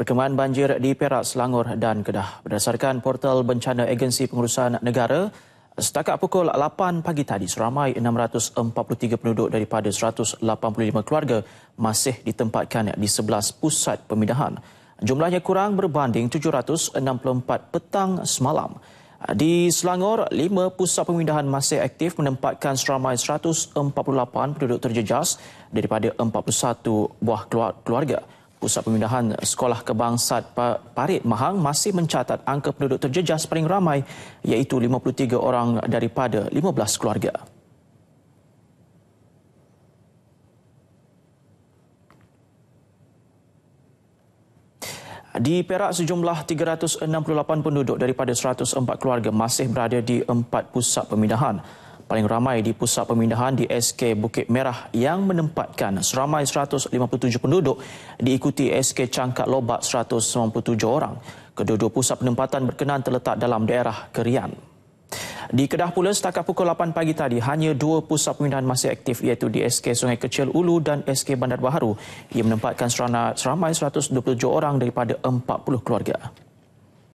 Perkembangan banjir di Perak, Selangor dan Kedah. Berdasarkan portal bencana agensi pengurusan negara, setakat pukul 8 pagi tadi, seramai 643 penduduk daripada 185 keluarga masih ditempatkan di 11 pusat pemindahan. Jumlahnya kurang berbanding 764 petang semalam. Di Selangor, 5 pusat pemindahan masih aktif menempatkan seramai 148 penduduk terjejas daripada 41 buah keluarga. Pusat Pemindahan Sekolah Kebangsaan Parit Mahang masih mencatat angka penduduk terjejas paling ramai iaitu 53 orang daripada 15 keluarga. Di Perak, sejumlah 368 penduduk daripada 104 keluarga masih berada di empat pusat pemindahan paling ramai di pusat pemindahan di SK Bukit Merah yang menempatkan seramai 157 penduduk diikuti SK Cangkat Lobak 197 orang. Kedua-dua pusat penempatan berkenan terletak dalam daerah Kerian. Di Kedah pula setakat pukul 8 pagi tadi hanya dua pusat pemindahan masih aktif iaitu di SK Sungai Kecil Ulu dan SK Bandar Baharu. Ia menempatkan seramai 127 orang daripada 40 keluarga.